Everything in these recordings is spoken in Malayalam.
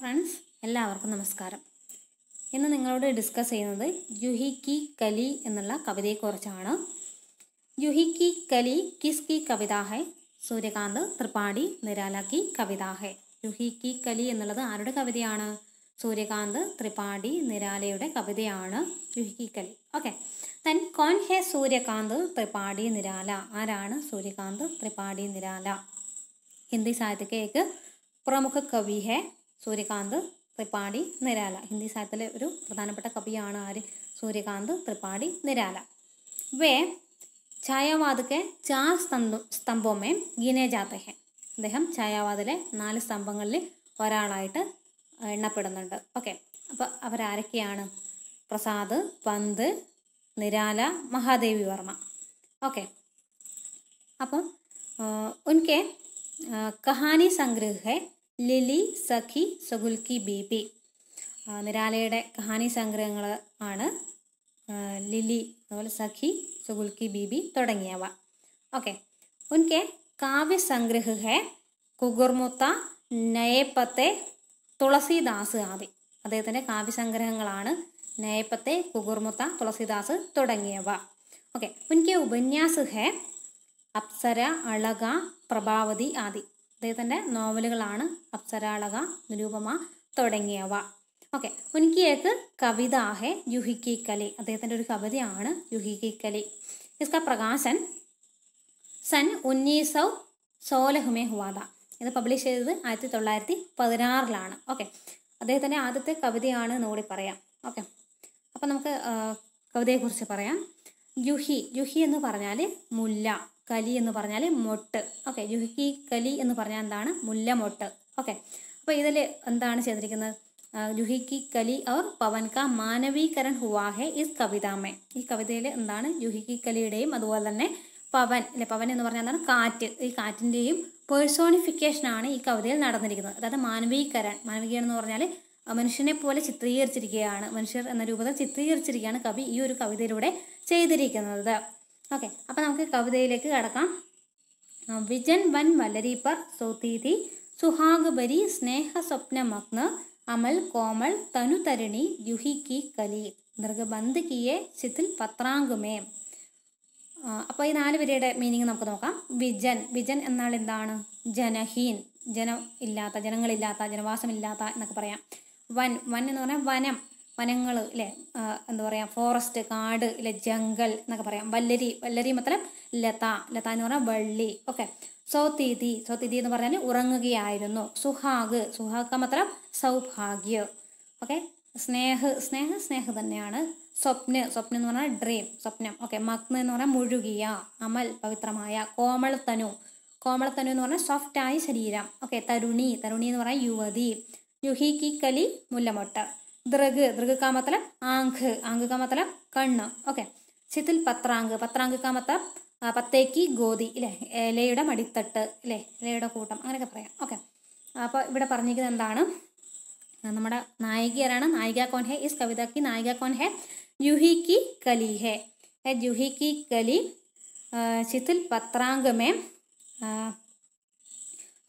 ഫ്രണ്ട്സ് എല്ലാവർക്കും നമസ്കാരം ഇന്ന് നിങ്ങളോട് ഡിസ്കസ് ചെയ്യുന്നത് ജുഹി കി കലി എന്നുള്ള കവിതയെക്കുറിച്ചാണ് ജുഹി കി കലി കിസ് കി കവിത സൂര്യകാന്ത് ത്രിപാഠി നിരാല കി കവിത ജുഹി കി കലി എന്നുള്ളത് ആരുടെ കവിതയാണ് സൂര്യകാന്ത് ത്രിപാഠി നിരാലയുടെ കവിതയാണ് ജുഹി കി കലി ഓക്കെ തൻ കോൺ ഹെ സൂര്യകാന്ത് ത്രിപാഠി നിരാല ആരാണ് സൂര്യകാന്ത് ത്രിപാഠി നിരാല ഹിന്ദി സാഹിത്യക്കേക്ക് പ്രമുഖ കവി ഹെ സൂര്യകാന്ത് ത്രിപാഠി നിരാല ഹിന്ദി സാഹിത്യത്തിലെ ഒരു പ്രധാനപ്പെട്ട കവിയാണ് ആര് സൂര്യകാന്ത് ത്രിപാഠി നിരാല വേ ഛായാവാദക്കെ ചാർ സ്തംഭ സ്തംഭമേ ഗീനെ അദ്ദേഹം ഛായാവാദിലെ നാല് സ്തംഭങ്ങളിൽ ഒരാളായിട്ട് എണ്ണപ്പെടുന്നുണ്ട് ഓക്കെ അപ്പോൾ അവരാരൊക്കെയാണ് പ്രസാദ് പന്ത് നിരാല മഹാദേവി വർമ്മ ഓക്കെ അപ്പം ഉൻകെ കഹാനി സംഗ്രഹേ ലിലി സഖി സഗുൽക്കി ബീബി നിരാലയുടെ കഹാനി സംഗ്രഹങ്ങൾ ആണ് ലിലി അതുപോലെ സഖി സുഗുൽക്കി ബീബി തുടങ്ങിയവ ഓക്കെ ഉൻകെ കാവ്യ സംഗ്രഹ ഹെ കുകുർമുത്ത നയപ്പത്തെ തുളസിദാസ് ആദി അദ്ദേഹത്തിൻ്റെ കാവ്യസംഗ്രഹങ്ങളാണ് നയപ്പത്തെ കുകുർമുത്ത തുളസിദാസ് തുടങ്ങിയവ ഓക്കെ ഉൻകെ ഉപന്യാസ ഹെ അപ്സര അളക പ്രഭാവതി ആദി അദ്ദേഹത്തിൻ്റെ നോവലുകളാണ് അപ്സരാളക നിരൂപമ തുടങ്ങിയവ ഓക്കെ ഉനിക്കിയേക്ക് കവിത ഹെ യുഹിക്കി കലി അദ്ദേഹത്തിൻ്റെ ഒരു കവിതയാണ് യുഹിക്കി കലി ഇസ്ക പ്രകാശൻ സൻ ഉന്നീസൗ സോലഹുമേ ഹുവാദ ഇത് പബ്ലിഷ് ചെയ്തത് ആയിരത്തി തൊള്ളായിരത്തി പതിനാറിലാണ് ഓക്കെ അദ്ദേഹത്തിൻ്റെ ആദ്യത്തെ കവിതയാണ് എന്ന് കൂടി പറയാം ഓക്കെ അപ്പം നമുക്ക് കവിതയെക്കുറിച്ച് പറയാം യുഹി യുഹി എന്ന് പറഞ്ഞാൽ മുല്ല കലി എന്ന് പറഞ്ഞാൽ മൊട്ട് ഓക്കെ ജുഹി കലി എന്ന് പറഞ്ഞാൽ എന്താണ് മുല്ലമൊട്ട് ഓക്കെ അപ്പോൾ ഇതിൽ എന്താണ് ചെയ്തിരിക്കുന്നത് ജുഹി കലി ഓർ പവൻ മാനവീകരൺ ഹുവാഹെ ഇസ് കവിതാമേ ഈ കവിതയിൽ എന്താണ് ജുഹി കലിയുടെയും അതുപോലെ തന്നെ പവൻ അല്ലെ പവൻ എന്ന് പറഞ്ഞാൽ എന്താണ് കാറ്റ് ഈ കാറ്റിൻ്റെയും പേഴ്സോണിഫിക്കേഷനാണ് ഈ കവിതയിൽ നടന്നിരിക്കുന്നത് അതായത് മാനവീകരൺ മാനവികരൺ എന്ന് പറഞ്ഞാൽ മനുഷ്യനെ പോലെ ചിത്രീകരിച്ചിരിക്കുകയാണ് മനുഷ്യർ എന്ന രൂപത്തിൽ ചിത്രീകരിച്ചിരിക്കുകയാണ് കവി ഈ ഒരു കവിതയിലൂടെ ചെയ്തിരിക്കുന്നത് ഓക്കെ അപ്പോൾ നമുക്ക് കവിതയിലേക്ക് കടക്കാം വിജൻ വൻ വലരീപ്പർ സൗതീതി സുഹാഗബരി സ്നേഹ സ്വപ്നമഗ്ന അമൽ കോമൾ തനുതരിണി കി കലി ദൃഗബന്ധ് കിയെ ചിത്തിൽ പത്രാങ്കുമേ അപ്പോൾ ഈ നാല് പേരുടെ മീനിങ് നമുക്ക് നോക്കാം വിജൻ വിജൻ എന്നാൽ എന്താണ് ജനഹീൻ ജനം ഇല്ലാത്ത ജനങ്ങളില്ലാത്ത ജനവാസമില്ലാത്ത എന്നൊക്കെ പറയാം വൻ വൻ എന്ന് പറഞ്ഞാൽ വനം വനങ്ങൾ അല്ലേ എന്താ പറയുക ഫോറസ്റ്റ് കാട് അല്ലെ ജംഗൽ എന്നൊക്കെ പറയാം വല്ലരി വല്ലരി മാത്രം ലത ലത എന്ന് പറഞ്ഞാൽ വള്ളി ഓക്കെ സൗതീതി സൗതീതി എന്ന് പറഞ്ഞാൽ ഉറങ്ങുകയായിരുന്നു സുഹാഗ് സുഹാഗ് മാത്രം സൗഭാഗ്യ ഓക്കെ സ്നേഹ് സ്നേഹ സ്നേഹ തന്നെയാണ് സ്വപ്ന സ്വപ്നം എന്ന് പറഞ്ഞാൽ ഡ്രീം സ്വപ്നം ഓക്കെ മഗ്ന എന്ന് പറഞ്ഞാൽ മുഴുകിയ അമൽ പവിത്രമായ കോമളത്തനു കോമളത്തനു എന്ന് പറഞ്ഞാൽ സോഫ്റ്റായ ശരീരം ഓക്കെ തരുണി തരുണി എന്ന് പറഞ്ഞാൽ യുവതി കി കലി മുല്ലമൊട്ട് ദൃഗ് ദൃഗ്ക്കാ മത്തലം ആങ്ക് ആങ്ക്ക്കാ കണ്ണ് ഓക്കെ ചിത്തിൽ പത്രാങ്ക് പത്രാങ്ക്ക്കാ മത്തം പത്തേക്ക് ഗോതി ഇല്ലേ ഇലയുടെ മടിത്തട്ട് ഇല്ലേ ഇലയുടെ കൂട്ടം അങ്ങനെയൊക്കെ പറയാം ഓക്കെ അപ്പോൾ ഇവിടെ പറഞ്ഞിരിക്കുന്നത് എന്താണ് നമ്മുടെ നായികയാരാണ് നായിക കോൻ ഹെ കവിത കി നായിക കോൻ ഹെ ജുഹി കി കലി ഹെ ജുഹി കി കലി ചിത്തിൽ പത്രാങ്ക് മേ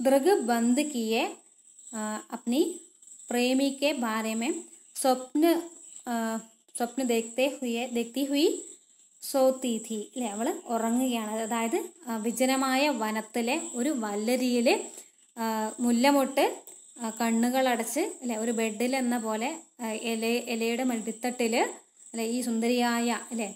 दृग बंद किए अपनी प्रेमी के बारे में സ്വപ്ന സ്വപ്ന ദേഖത്തെ ഹുയെ ദേഖത്തി ഹുയി സോത്തി തി അല്ലെ അവൾ ഉറങ്ങുകയാണ് അതായത് വിജനമായ വനത്തിലെ ഒരു വല്ലരിയിൽ മുല്ലമുട്ട് കണ്ണുകളടച്ച് അല്ലെ ഒരു ബെഡിൽ എന്ന പോലെ ഇല ഇലയുടെ മടിത്തട്ടിൽ അല്ലെ ഈ സുന്ദരിയായ അല്ലെ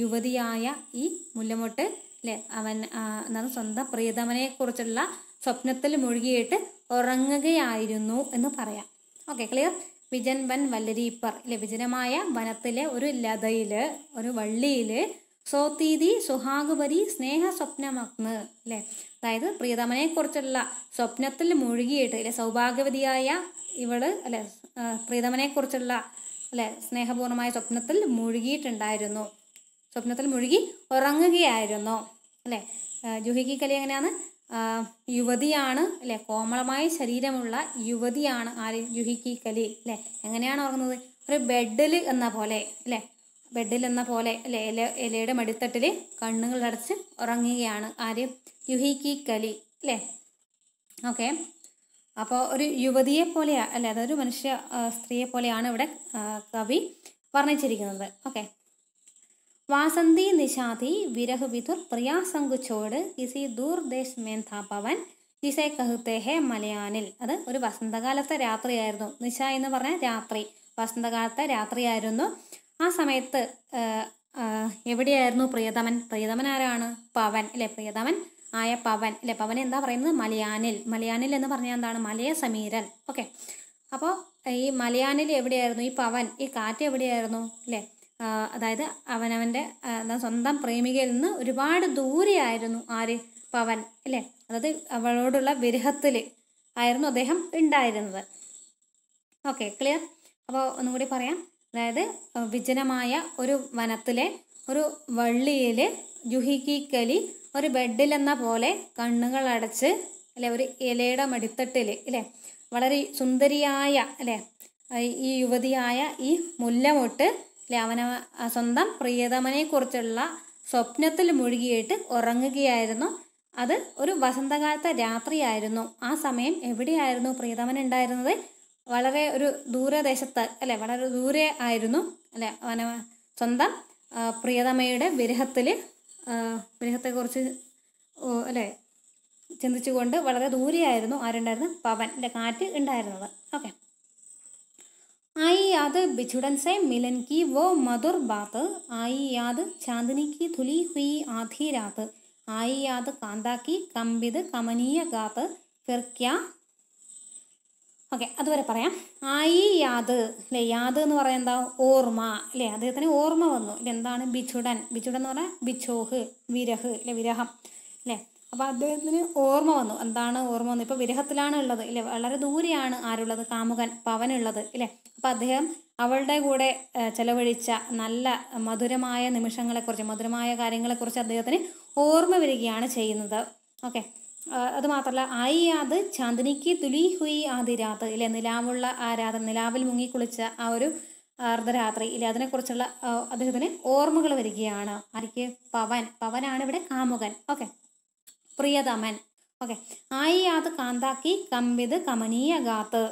യുവതിയായ ഈ മുല്ലമുട്ട് അല്ലെ അവൻ എന്താണ് സ്വന്തം പ്രിയതമനെ കുറിച്ചുള്ള സ്വപ്നത്തിൽ മുഴുകിയിട്ട് ഉറങ്ങുകയായിരുന്നു എന്ന് പറയാം ഓക്കെ ക്ലിയർ വിജൻവൻ വല്ലരീപ്പർ വിജനമായ വനത്തിലെ ഒരു ലതയിൽ ഒരു വള്ളിയിൽ സോതീതി സുഹാഗുപരി സ്നേഹ സ്വപ്നമഗ്ന് അല്ലേ അതായത് പ്രിയതമനെ കുറിച്ചുള്ള സ്വപ്നത്തിൽ മുഴുകിയിട്ട് അല്ലെ സൗഭാഗ്യവതിയായ ഇവള് അല്ലെ പ്രീതമനെ കുറിച്ചുള്ള അല്ലെ സ്നേഹപൂർണമായ സ്വപ്നത്തിൽ മുഴുകിയിട്ടുണ്ടായിരുന്നു സ്വപ്നത്തിൽ മുഴുകി ഉറങ്ങുകയായിരുന്നു അല്ലെ ജുഹിക്ക് കലി എങ്ങനെയാണ് യുവതിയാണ് അല്ലെ കോമളമായ ശരീരമുള്ള യുവതിയാണ് ആര് യുഹിക്കി കലി അല്ലെ എങ്ങനെയാണ് ഉറങ്ങുന്നത് ഒരു ബെഡിൽ എന്ന പോലെ അല്ലെ ബെഡിൽ എന്ന പോലെ അല്ലെ ഇല ഇലയുടെ മടിത്തട്ടിൽ കണ്ണുകൾ അടച്ച് ഉറങ്ങുകയാണ് ആര് യുഹിക്കി കലി അല്ലെ ഓക്കെ അപ്പോൾ ഒരു യുവതിയെ പോലെയാണ് അല്ലെ അതൊരു മനുഷ്യ സ്ത്രീയെ പോലെയാണ് ഇവിടെ കവി വർണ്ണിച്ചിരിക്കുന്നത് ഓക്കെ വാസന്തി നിഷാദി വിരഹവിതുർ പ്രിയാസങ്കുച്ചോട് കിസി ദൂർദേശ് മേന്താ പവൻ ജിസെ കഹുത്തേഹെ മലയാനിൽ അത് ഒരു വസന്തകാലത്തെ രാത്രിയായിരുന്നു നിശ എന്ന് പറഞ്ഞ രാത്രി വസന്തകാലത്തെ രാത്രിയായിരുന്നു ആ സമയത്ത് എവിടെയായിരുന്നു പ്രിയതമൻ പ്രിയതമൻ ആരാണ് പവൻ അല്ലെ പ്രിയതമൻ ആയ പവൻ അല്ലെ പവൻ എന്താ പറയുന്നത് മലയാനിൽ മലയാനിൽ എന്ന് പറഞ്ഞാൽ എന്താണ് മലയ സമീരൻ ഓക്കെ അപ്പോൾ ഈ മലയാനിൽ എവിടെയായിരുന്നു ഈ പവൻ ഈ കാറ്റ് എവിടെയായിരുന്നു അല്ലേ അതായത് അവനവൻ്റെ സ്വന്തം പ്രേമികയിൽ നിന്ന് ഒരുപാട് ദൂരെയായിരുന്നു ആര് പവൻ അല്ലേ അതായത് അവളോടുള്ള വിരഹത്തിൽ ആയിരുന്നു അദ്ദേഹം ഉണ്ടായിരുന്നത് ഓക്കെ ക്ലിയർ അപ്പോൾ ഒന്നുകൂടി പറയാം അതായത് വിജനമായ ഒരു വനത്തിലെ ഒരു വള്ളിയിൽ ജുഹിക്കിക്കലി ഒരു ബെഡിലെന്ന പോലെ കണ്ണുകൾ അടച്ച് അല്ലെ ഒരു ഇലയുടെ മടിത്തട്ടിൽ അല്ലേ വളരെ സുന്ദരിയായ അല്ലേ ഈ യുവതിയായ ഈ മുല്ലമൊട്ട് അല്ലെ അവന സ്വന്തം പ്രിയതമനെക്കുറിച്ചുള്ള സ്വപ്നത്തിൽ മുഴുകിയിട്ട് ഉറങ്ങുകയായിരുന്നു അത് ഒരു വസന്തകാലത്തെ രാത്രിയായിരുന്നു ആ സമയം എവിടെയായിരുന്നു പ്രിയതമൻ ഉണ്ടായിരുന്നത് വളരെ ഒരു ദൂരദേശത്ത് അല്ലെ വളരെ ദൂരെ ആയിരുന്നു അല്ലെ അവന സ്വന്തം പ്രിയതമയുടെ വിരഹത്തിൽ വിരഹത്തെക്കുറിച്ച് അല്ലെ ചിന്തിച്ചുകൊണ്ട് വളരെ ദൂരെയായിരുന്നു ആരുണ്ടായിരുന്നു പവൻ്റെ കാറ്റ് ഉണ്ടായിരുന്നത് ഓക്കെ आई याद बिछुड़न से मिलन की वो मधुर बात आई याद चांदनी की धुली हुई आधी रात आई याद कांता की കമ്പിത് കമനീയ ഗാത്ത് ഫിർക്യ ഓക്കെ അതുവരെ പറയാം ആയി യാത് അല്ലേ യാത് എന്ന് പറയാൻ എന്താ ഓർമ്മ അല്ലെ അദ്ദേഹത്തിന് ഓർമ്മ വന്നു എന്താണ് ബിച്ചുടൻ ബിച്ചുടൻ എന്ന് പറഞ്ഞാൽ ബിച്ചോഹ് വിരഹ് അല്ലെ വിരഹം അല്ലേ അപ്പോൾ അദ്ദേഹത്തിന് ഓർമ്മ വന്നു എന്താണ് ഓർമ്മ വന്നു ഇപ്പോൾ വിരഹത്തിലാണ് ഉള്ളത് ഇല്ലേ വളരെ ദൂരെയാണ് ആരുള്ളത് കാമുകൻ പവനുള്ളത് ഇല്ലേ അപ്പോൾ അദ്ദേഹം അവളുടെ കൂടെ ചെലവഴിച്ച നല്ല മധുരമായ നിമിഷങ്ങളെക്കുറിച്ച് മധുരമായ കാര്യങ്ങളെക്കുറിച്ച് അദ്ദേഹത്തിന് ഓർമ്മ വരികയാണ് ചെയ്യുന്നത് ഓക്കെ മാത്രമല്ല ആയി അത് ചാന്ദിനിക്ക് തുലി ഹുയി ആദ്യ രാത് ഇല്ലേ നിലാവുള്ള ആ രാത്രി നിലാവിൽ മുങ്ങി ആ ഒരു അർദ്ധരാത്രി ഇല്ലേ അതിനെക്കുറിച്ചുള്ള അദ്ദേഹത്തിന് ഓർമ്മകൾ വരികയാണ് ആരിക്ക് പവൻ പവനാണ് ഇവിടെ കാമുകൻ ഓക്കെ പ്രിയതമൻ ഓക്കെ ആയിയാത് കാന്താക്കി കമ്പിത് കമനീയ ഗാത്ത്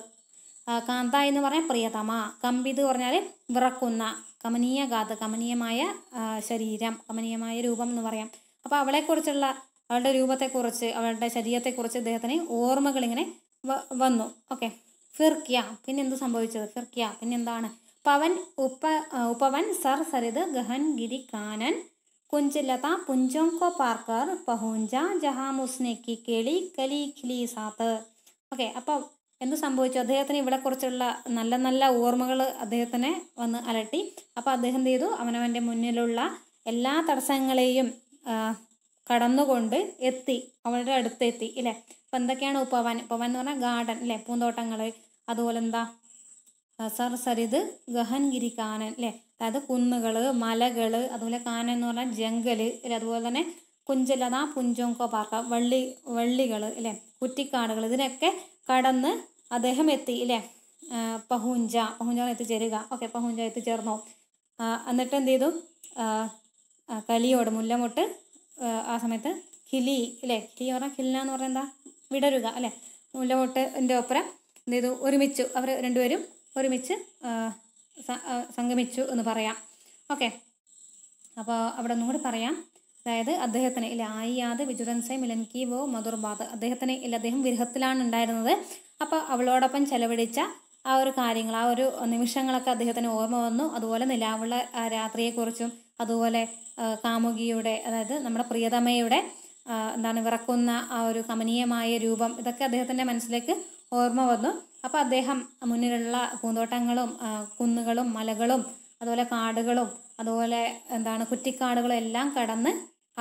കാന്ത എന്ന് പറഞ്ഞാൽ പ്രിയതമ കമ്പിത് പറഞ്ഞാൽ വിറക്കുന്ന കമനീയ ഗാത്ത് കമനീയമായ ശരീരം കമനീയമായ രൂപം എന്ന് പറയാം അപ്പോൾ അവളെക്കുറിച്ചുള്ള അവളുടെ രൂപത്തെക്കുറിച്ച് അവളുടെ ശരീരത്തെക്കുറിച്ച് ഇദ്ദേഹത്തിന് ഓർമ്മകൾ ഇങ്ങനെ വന്നു ഓക്കെ ഫിർക്കിയ പിന്നെ എന്ത് സംഭവിച്ചത് ഫിർക്കിയ പിന്നെന്താണ് പവൻ ഉപ ഉപവൻ സർ സരിത് ഗഹൻ ഗിരി കാനൻ कुंज लता पुंजों को पार कर പഹൂഞ്ച ജഹാമുസ്നേക്ക് കേളി കലി ഖിലി സാത്ത് ഓക്കെ അപ്പോൾ എന്ത് സംഭവിച്ചു അദ്ദേഹത്തിന് കുറച്ചുള്ള നല്ല നല്ല ഓർമ്മകൾ അദ്ദേഹത്തിനെ വന്ന് അലട്ടി അപ്പം അദ്ദേഹം എന്ത് ചെയ്തു അവനവൻ്റെ മുന്നിലുള്ള എല്ലാ തടസ്സങ്ങളെയും കടന്നുകൊണ്ട് എത്തി അവളുടെ അടുത്തെത്തി ഇല്ലേ അപ്പം എന്തൊക്കെയാണ് ഉപവൻ ഉപവൻ എന്ന് പറഞ്ഞാൽ ഗാർഡൻ അല്ലേ പൂന്തോട്ടങ്ങൾ അതുപോലെ എന്താ സർ സരിത് ഗഹൻഗിരി കാനൻ അല്ലേ അതായത് കുന്നുകൾ മലകൾ അതുപോലെ കാനൻ എന്ന് പറഞ്ഞാൽ ജംഗൽ അതുപോലെ തന്നെ കുഞ്ചലത പുഞ്ചോങ്കോ പാർക്ക വള്ളി വള്ളികൾ അല്ലേ കുറ്റിക്കാടുകൾ ഇതിനൊക്കെ കടന്ന് അദ്ദേഹം എത്തി അല്ലേ പഹൂഞ്ച പഹൂഞ്ച എത്തിച്ചേരുക ഓക്കെ പഹൂഞ്ച എത്തിച്ചേർന്നു എന്നിട്ട് എന്ത് ചെയ്തു കലിയോട് മുല്ലമൊട്ട് ആ സമയത്ത് കിലി അല്ലേ എന്ന് പറഞ്ഞാൽ കില്ല എന്ന് പറഞ്ഞാൽ എന്താ വിടരുക അല്ലേ എൻ്റെ ഒപ്പരം എന്ത് ചെയ്തു ഒരുമിച്ചു അവർ രണ്ടുപേരും ഒരുമിച്ച് സംഗമിച്ചു എന്ന് പറയാം ഓക്കെ അപ്പോൾ അവിടെ ഒന്നും കൂടി പറയാം അതായത് അദ്ദേഹത്തിന് ഇല്ല ആയിയാത് വിജുതൻസൈ മിലൻകി വോ മധുർബാദ് അദ്ദേഹത്തിന് ഇല്ല അദ്ദേഹം വിരഹത്തിലാണ് ഉണ്ടായിരുന്നത് അപ്പോൾ അവളോടൊപ്പം ചെലവഴിച്ച ആ ഒരു കാര്യങ്ങൾ ആ ഒരു നിമിഷങ്ങളൊക്കെ അദ്ദേഹത്തിന് ഓർമ്മ വന്നു അതുപോലെ നിലാവുള്ള രാത്രിയെക്കുറിച്ചും അതുപോലെ കാമുകിയുടെ അതായത് നമ്മുടെ പ്രിയതമയുടെ എന്താണ് വിറക്കുന്ന ആ ഒരു കമനീയമായ രൂപം ഇതൊക്കെ അദ്ദേഹത്തിൻ്റെ മനസ്സിലേക്ക് ഓർമ്മ വന്നു അപ്പോൾ അദ്ദേഹം മുന്നിലുള്ള പൂന്തോട്ടങ്ങളും കുന്നുകളും മലകളും അതുപോലെ കാടുകളും അതുപോലെ എന്താണ് കുറ്റിക്കാടുകളും എല്ലാം കടന്ന്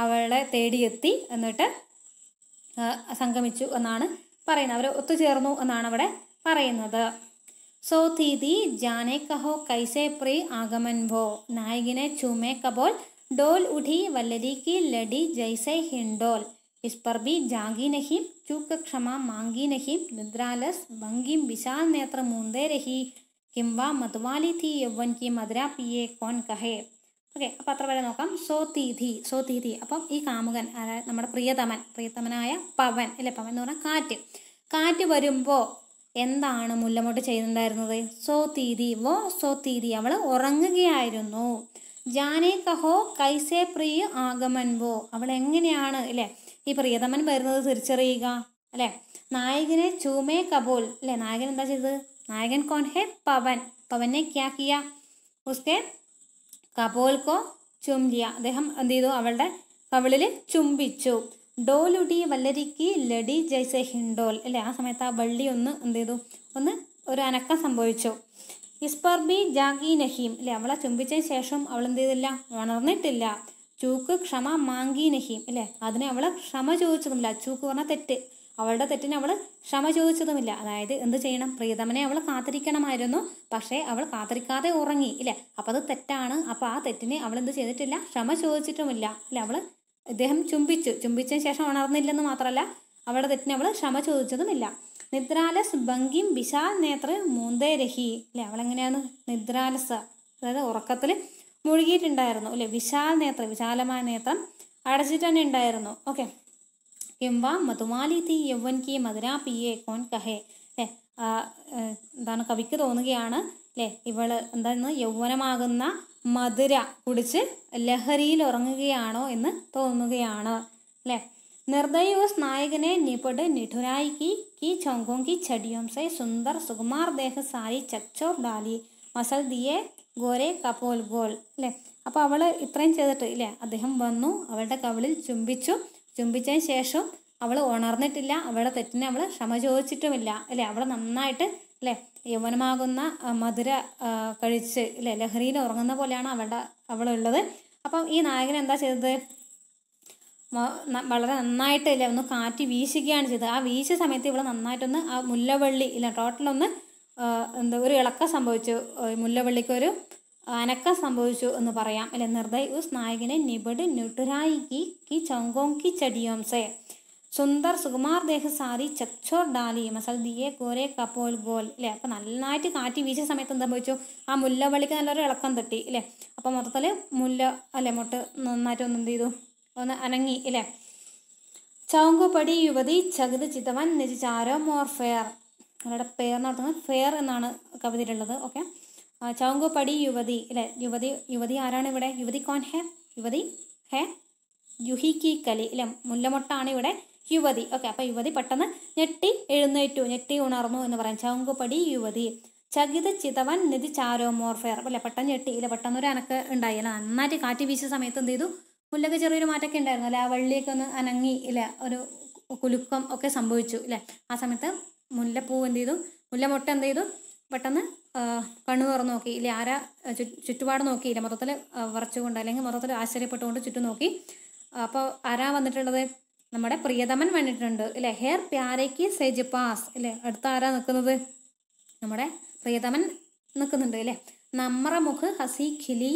അവളെ തേടിയെത്തി എന്നിട്ട് സംഗമിച്ചു എന്നാണ് പറയുന്നത് അവർ ഒത്തുചേർന്നു എന്നാണ് അവിടെ പറയുന്നത് സോ തീതി ജാനെ കഹോ കൈസെ പ്രീ ആഗമൻ വോ നായകിനെ ചുമേ കബോൾ ഡോൽ ഉഠി വല്ലരിക്ക് ലഡി ജൈസെ ഹിൻഡോൽ നിഷ്പർബി ജാഗീനഹിം ചൂക്കക്ഷമാം മാംഗീനഹിം നിദ്രാലസ് ഭംഗിം വിശാൽ നേത്ര മൂന്തേരഹി കിം മധുവാലി തീ യൗവൻ കി മധുരാപിയെ കോൻ കഹേ ഓക്കെ അപ്പം അത്ര വരെ നോക്കാം സോതീതി സോതീതി അപ്പം ഈ കാമുകൻ അതായത് നമ്മുടെ പ്രിയതമൻ പ്രിയതമനായ പവൻ അല്ലേ പവൻ എന്ന് പറഞ്ഞാൽ കാറ്റ് കാറ്റ് വരുമ്പോൾ എന്താണ് മുല്ലമോട്ട് ചെയ്യുന്നുണ്ടായിരുന്നത് സോ തീതി വോ സോ തീതി അവൾ ഉറങ്ങുകയായിരുന്നു ജാനേ കഹോ കൈസേ പ്രിയ ആഗമൻ വോ അവൾ എങ്ങനെയാണ് അല്ലേ ഈ പ്രിയതമൻ വരുന്നത് തിരിച്ചറിയുക അല്ലേ നായകനെ ചൂമേ കബൂൽ അല്ലേ നായകൻ എന്താ ചെയ്തത് നായകൻ കോൺ ഹെ പവൻ പവനെ ക്യാ ഉസ്കെ കപോൽ കോ ചും അദ്ദേഹം എന്ത് ചെയ്തു അവളുടെ കവിളിൽ ചുംബിച്ചു ഡോലുടി വല്ലരിക്ക് ലഡി ജയ്സെ ഹിൻഡോൽ അല്ലേ ആ സമയത്ത് ആ വള്ളി ഒന്ന് എന്ത് ചെയ്തു ഒന്ന് ഒരു അനക്കം സംഭവിച്ചു ഇസ്പർബി ജാഗി നഹീം അല്ലേ അവളെ ചുംബിച്ചതിന് ശേഷം അവൾ എന്ത് ചെയ്തില്ല ഉണർന്നിട്ടില്ല ചൂക്ക് ക്ഷമ മാങ്കി അല്ലെ അല്ലേ അതിനെ അവൾ ക്ഷമ ചോദിച്ചതുമില്ല ചൂക്ക് പറഞ്ഞ തെറ്റ് അവളുടെ തെറ്റിന് അവള് ക്ഷമ ചോദിച്ചതുമില്ല അതായത് എന്ത് ചെയ്യണം പ്രീതമനെ അവൾ കാത്തിരിക്കണമായിരുന്നു പക്ഷേ അവൾ കാത്തിരിക്കാതെ ഉറങ്ങി ഇല്ലേ അപ്പൊ അത് തെറ്റാണ് അപ്പൊ ആ തെറ്റിനെ അവൾ എന്ത് ചെയ്തിട്ടില്ല ക്ഷമ ചോദിച്ചിട്ടുമില്ല അല്ലെ അവൾ ഇദ്ദേഹം ചുംബിച്ചു ചുംബിച്ചതിന് ശേഷം ഉണർന്നില്ലെന്ന് മാത്രമല്ല അവളുടെ തെറ്റിന് അവൾ ക്ഷമ ചോദിച്ചതുമില്ല നിദ്രാലസ് ഭംഗിം വിശാൽ നേത്ര മൂന്തേ രഹി അല്ലെ അവളെങ്ങനെയാണ് നിദ്രാലസ അതായത് ഉറക്കത്തിൽ മുഴുകിയിട്ടുണ്ടായിരുന്നു അല്ലെ വിശാൽ നേത്രം വിശാലമായ നേത്രം അടച്ചിട്ട് തന്നെ ഉണ്ടായിരുന്നു ഓക്കെ കിംവ മധുമാലി തീ യൗവൻ കി മധുരാ എ കോൻ കഹേ അല്ലേ എന്താണ് കവിക്ക് തോന്നുകയാണ് അല്ലേ ഇവള് എന്താണ് യൗവനമാകുന്ന മധുര കുടിച്ച് ലഹരിയിൽ ഉറങ്ങുകയാണോ എന്ന് തോന്നുകയാണ് അല്ലേ നിർദ്ദയോസ് നായകനെ നിപട് നിഠുരായി കി കി ചൊങ്കോങ്കി കി ചടിയോംസെ സുന്ദർ സുകുമാർ ദേഹ സാരി ചക്ചോർ ഡാലി മസൽ ദിയെ ഗോരെ കപോൽ ഗോൾ അല്ലേ അപ്പോൾ അവൾ ഇത്രയും ചെയ്തിട്ട് ഇല്ലേ അദ്ദേഹം വന്നു അവളുടെ കവളിൽ ചുംബിച്ചു ചുംബിച്ചതിന് ശേഷം അവൾ ഉണർന്നിട്ടില്ല അവളുടെ തെറ്റിനെ അവൾ ക്ഷമ ചോദിച്ചിട്ടുമില്ല അല്ലേ അവൾ നന്നായിട്ട് അല്ലേ യൗവനമാകുന്ന മധുര കഴിച്ച് അല്ലേ ലഹരിയിൽ ഉറങ്ങുന്ന പോലെയാണ് അവളുടെ അവളുള്ളത് അപ്പം ഈ നായകൻ എന്താ ചെയ്തത് വളരെ നന്നായിട്ട് ഇല്ലേ ഒന്ന് കാറ്റ് വീശുകയാണ് ചെയ്തത് ആ വീശ സമയത്ത് ഇവൾ നന്നായിട്ടൊന്ന് ആ മുല്ലവള്ളി ഇല്ല ടോട്ടലൊന്ന് എന്താ ഒരു ഇളക്കം സംഭവിച്ചു ഒരു അനക്ക സംഭവിച്ചു എന്ന് പറയാം അല്ലെ നിർദ്ദയ് ഉസ് നായകനെ നിബഡ് നുട്ടുരായി കി കി ചങ്കോം കി ചടിയോം സുന്ദർ സുകുമാർ ദേഹ സാരി ചക്ചോർ ഡാലി മസൽ ദിയെ കോരെ കപ്പോൽ ഗോൽ അല്ലെ അപ്പൊ നന്നായിട്ട് കാറ്റി വീശ സമയത്ത് എന്താ സംഭവിച്ചു ആ മുല്ലവള്ളിക്ക് നല്ലൊരു ഇളക്കം തട്ടി അല്ലെ അപ്പൊ മൊത്തത്തില് മുല്ല അല്ലെ മൊട്ട് നന്നായിട്ട് ഒന്ന് എന്ത് ചെയ്തു ഒന്ന് അനങ്ങി അല്ലെ ചൗങ്കുപടി യുവതി ചകുത് ചിതവൻ നിജചാരോ മോർഫെയർ അവരുടെ പേർ നടത്തുന്നത് ഫെയർ എന്നാണ് കവിതയിലുള്ളത് ഓക്കെ പടി യുവതി അല്ലെ യുവതി യുവതി ആരാണ് ഇവിടെ യുവതി കോൺ ഹെ യുവതി ഹെ കി കലി അല്ലെ മുല്ലമൊട്ടാണ് ഇവിടെ യുവതി ഓക്കെ അപ്പൊ യുവതി പെട്ടെന്ന് ഞെട്ടി എഴുന്നേറ്റു ഞെട്ടി ഉണർന്നു എന്ന് പറയാം പടി യുവതി ചകിത ചിതവൻ നിധി മോർഫെയർ അല്ലെ പെട്ടെന്ന് ഞെട്ടി ഇല്ല പെട്ടെന്ന് ഒരു അനക്ക് ഉണ്ടായി അല്ല നന്നായിട്ട് കാറ്റ് വീശിയ സമയത്ത് എന്ത് ചെയ്തു മുല്ലൊക്കെ ചെറിയൊരു മാറ്റമൊക്കെ ഉണ്ടായിരുന്നു അല്ലെ ആ വള്ളിയൊക്കെ ഒന്ന് അനങ്ങി ഇല്ല ഒരു കുലുക്കം ഒക്കെ സംഭവിച്ചു അല്ലേ ആ സമയത്ത് മുല്ലപ്പൂ എന്ത് ചെയ്തു മുല്ലമൊട്ട എന്ത് ചെയ്തു പെട്ടെന്ന് കണ്ണു തുറന്ന് നോക്കി ഇല്ലെ ആരാ ചുറ്റുപാട് നോക്കിയില്ല മൊത്തത്തിൽ വറച്ചുകൊണ്ട് അല്ലെങ്കിൽ മൊത്തത്തിൽ ആശ്ചര്യപ്പെട്ടുകൊണ്ട് ചുറ്റും നോക്കി അപ്പോൾ ആരാ വന്നിട്ടുള്ളത് നമ്മുടെ പ്രിയതമൻ വന്നിട്ടുണ്ട് ഇല്ലേ ഹെയർ പ്യാരയ്ക്ക് സെജ് പാസ് ഇല്ലേ അടുത്ത ആരാ നിൽക്കുന്നത് നമ്മുടെ പ്രിയതമൻ നിൽക്കുന്നുണ്ട് ഇല്ലേ മുഖ് ഹസി ഖിലി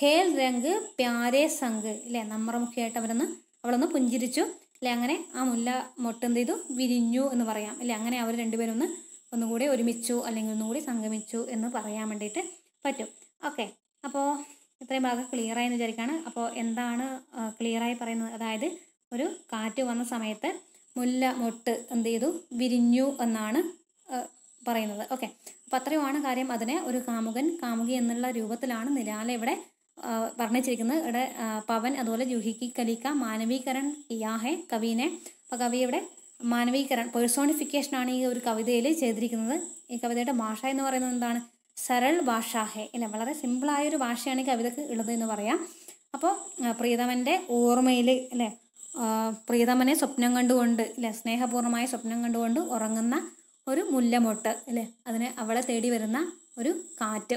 ഖേൽ രംഗ് പ്യാരേ സംഘ് ഇല്ലേ മുഖിയായിട്ട് അവരൊന്ന് അവളൊന്ന് പുഞ്ചിരിച്ചു അല്ലെ അങ്ങനെ ആ മുല്ല മൊട്ട ചെയ്തു വിരിഞ്ഞു എന്ന് പറയാം അല്ലെ അങ്ങനെ അവർ രണ്ടുപേരും ഒന്ന് ഒന്നുകൂടി ഒരുമിച്ചു അല്ലെങ്കിൽ ഒന്നുകൂടി സംഗമിച്ചു എന്ന് പറയാൻ വേണ്ടിയിട്ട് പറ്റും ഓക്കെ അപ്പോൾ ഇത്രയും ഭാഗം ക്ലിയറായി എന്ന് വിചാരിക്കുകയാണ് അപ്പോൾ എന്താണ് ക്ലിയറായി പറയുന്നത് അതായത് ഒരു കാറ്റ് വന്ന സമയത്ത് മുല്ല മൊട്ട് എന്ത് ചെയ്തു വിരിഞ്ഞു എന്നാണ് പറയുന്നത് ഓക്കെ അപ്പോൾ അത്രയുമാണ് കാര്യം അതിനെ ഒരു കാമുകൻ കാമുകി എന്നുള്ള രൂപത്തിലാണ് നിരാല ഇവിടെ വർണ്ണിച്ചിരിക്കുന്നത് ഇവിടെ പവൻ അതുപോലെ ജുഹിക്കി കലിക്ക മാനവീകരൺ യാഹെ കവിനെ അപ്പോൾ കവി ഇവിടെ മാനവീകരൺ ആണ് ഈ ഒരു കവിതയിൽ ചെയ്തിരിക്കുന്നത് ഈ കവിതയുടെ ഭാഷ എന്ന് പറയുന്നത് എന്താണ് സരൾ ഭാഷാഹെ അല്ലെ വളരെ സിമ്പിളായ ഒരു ഭാഷയാണ് ഈ കവിതക്ക് ഉള്ളത് എന്ന് പറയാം അപ്പോൾ പ്രീതമൻ്റെ ഓർമ്മയിൽ അല്ലേ പ്രീതമനെ സ്വപ്നം കണ്ടുകൊണ്ട് അല്ലെ സ്നേഹപൂർണ്ണമായ സ്വപ്നം കണ്ടുകൊണ്ട് ഉറങ്ങുന്ന ഒരു മുല്ലമൊട്ട് അല്ലേ അതിന് അവളെ തേടി വരുന്ന ഒരു കാറ്റ്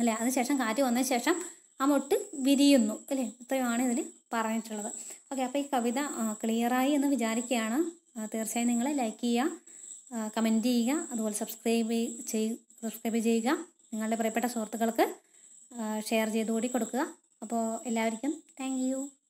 അല്ലേ അതിനുശേഷം കാറ്റ് വന്നതിന് ശേഷം അങ്ങോട്ട് വിരിയുന്നു അല്ലേ ഇത്രയുമാണ് ഇതിൽ പറഞ്ഞിട്ടുള്ളത് ഓക്കെ അപ്പോൾ ഈ കവിത ക്ലിയറായി എന്ന് വിചാരിക്കുകയാണ് തീർച്ചയായും നിങ്ങൾ ലൈക്ക് ചെയ്യുക കമൻറ്റ് ചെയ്യുക അതുപോലെ സബ്സ്ക്രൈബ് ചെയ്യുക സബ്സ്ക്രൈബ് ചെയ്യുക നിങ്ങളുടെ പ്രിയപ്പെട്ട സുഹൃത്തുക്കൾക്ക് ഷെയർ ചെയ്തുകൂടി കൊടുക്കുക അപ്പോൾ എല്ലാവർക്കും താങ്ക്